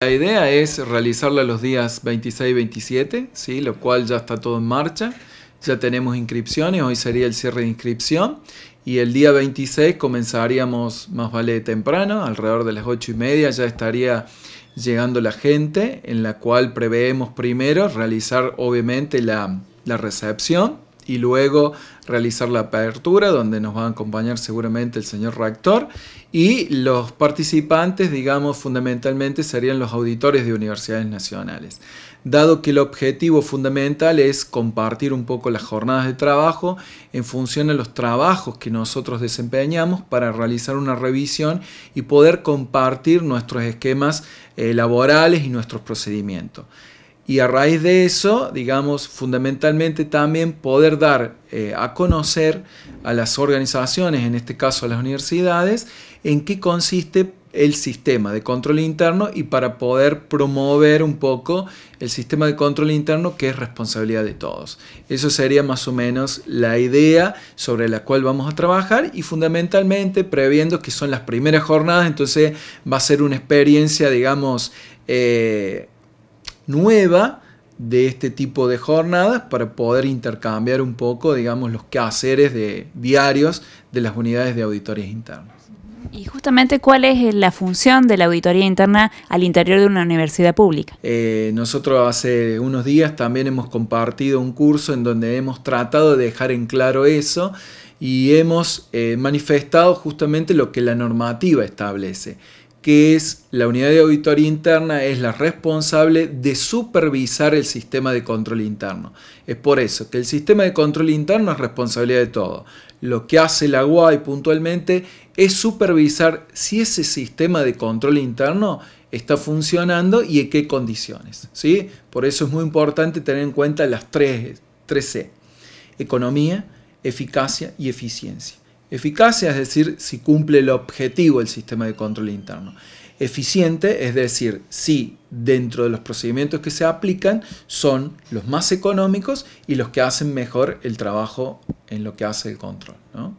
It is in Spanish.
La idea es realizarla los días 26 y 27, ¿sí? lo cual ya está todo en marcha. Ya tenemos inscripciones, hoy sería el cierre de inscripción y el día 26 comenzaríamos más vale temprano, alrededor de las 8 y media ya estaría llegando la gente, en la cual preveemos primero realizar obviamente la, la recepción y luego realizar la apertura donde nos va a acompañar seguramente el señor rector y los participantes, digamos, fundamentalmente serían los auditores de universidades nacionales. Dado que el objetivo fundamental es compartir un poco las jornadas de trabajo en función de los trabajos que nosotros desempeñamos para realizar una revisión y poder compartir nuestros esquemas eh, laborales y nuestros procedimientos. Y a raíz de eso, digamos, fundamentalmente también poder dar eh, a conocer a las organizaciones, en este caso a las universidades, en qué consiste el sistema de control interno y para poder promover un poco el sistema de control interno que es responsabilidad de todos. Eso sería más o menos la idea sobre la cual vamos a trabajar y fundamentalmente previendo que son las primeras jornadas, entonces va a ser una experiencia, digamos, eh, nueva de este tipo de jornadas para poder intercambiar un poco, digamos, los quehaceres de, diarios de las unidades de auditorías internas. Y justamente, ¿cuál es la función de la auditoría interna al interior de una universidad pública? Eh, nosotros hace unos días también hemos compartido un curso en donde hemos tratado de dejar en claro eso y hemos eh, manifestado justamente lo que la normativa establece, que es la unidad de auditoría interna, es la responsable de supervisar el sistema de control interno. Es por eso que el sistema de control interno es responsabilidad de todo. Lo que hace la UAI puntualmente es supervisar si ese sistema de control interno está funcionando y en qué condiciones. ¿sí? Por eso es muy importante tener en cuenta las tres c e. Economía, eficacia y eficiencia. Eficacia es decir si cumple el objetivo el sistema de control interno. Eficiente es decir si dentro de los procedimientos que se aplican son los más económicos y los que hacen mejor el trabajo en lo que hace el control.